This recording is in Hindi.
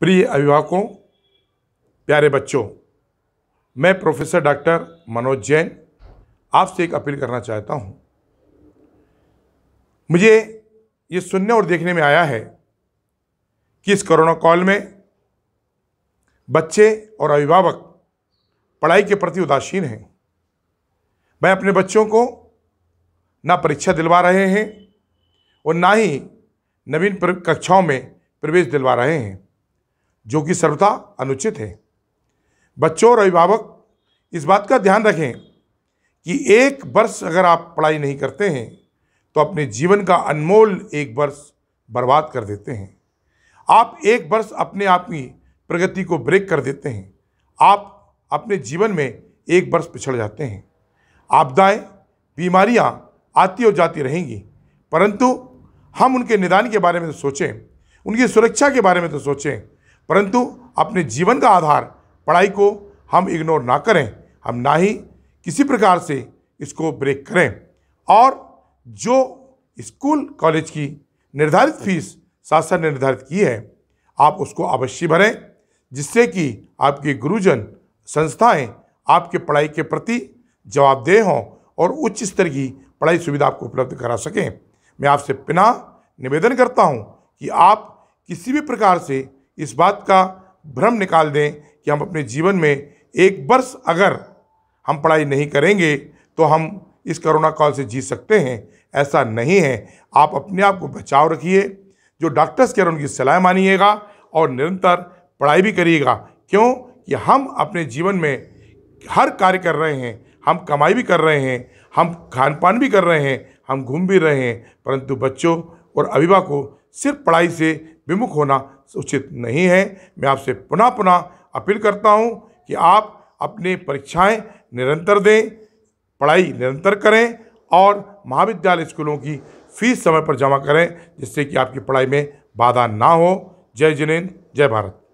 प्रिय अभिभावकों प्यारे बच्चों मैं प्रोफेसर डॉक्टर मनोज जैन आपसे एक अपील करना चाहता हूं मुझे ये सुनने और देखने में आया है कि इस कोरोना काल में बच्चे और अभिभावक पढ़ाई के प्रति उदासीन हैं मैं अपने बच्चों को ना परीक्षा दिलवा रहे हैं और ना ही नवीन कक्षाओं में प्रवेश दिलवा रहे हैं जो कि सर्वथा अनुचित है बच्चों और अभिभावक इस बात का ध्यान रखें कि एक वर्ष अगर आप पढ़ाई नहीं करते हैं तो अपने जीवन का अनमोल एक वर्ष बर्बाद कर देते हैं आप एक वर्ष अपने आप की प्रगति को ब्रेक कर देते हैं आप अपने जीवन में एक वर्ष पिछड़ जाते हैं आपदाएं बीमारियां आती और जाती रहेंगी परंतु हम उनके निदान के बारे में तो सोचें उनकी सुरक्षा के बारे में तो सोचें परंतु अपने जीवन का आधार पढ़ाई को हम इग्नोर ना करें हम ना ही किसी प्रकार से इसको ब्रेक करें और जो स्कूल कॉलेज की निर्धारित फीस शासन ने निर्धारित की है आप उसको अवश्य भरें जिससे कि आपके गुरुजन संस्थाएं आपके पढ़ाई के प्रति जवाबदेह हों और उच्च स्तर की पढ़ाई सुविधा आपको उपलब्ध करा सकें मैं आपसे बिना निवेदन करता हूं कि आप किसी भी प्रकार से इस बात का भ्रम निकाल दें कि हम अपने जीवन में एक वर्ष अगर हम पढ़ाई नहीं करेंगे तो हम इस कोरोना काल से जीत सकते हैं ऐसा नहीं है आप अपने आप को बचाव रखिए जो डॉक्टर्स कह रहे हैं उनकी सलाह मानिएगा और निरंतर पढ़ाई भी करिएगा क्यों कि हम अपने जीवन में हर कार्य कर रहे हैं हम कमाई भी कर रहे हैं हम खान पान भी कर रहे हैं हम घूम भी रहे हैं परंतु बच्चों और अभिभावकों को सिर्फ पढ़ाई से विमुख होना उचित नहीं है मैं आपसे पुनः पुनः अपील करता हूँ कि आप अपनी परीक्षाएं निरंतर दें पढ़ाई निरंतर करें और महाविद्यालय स्कूलों की फीस समय पर जमा करें जिससे कि आपकी पढ़ाई में बाधा ना हो जय जिनेन्द्र जय भारत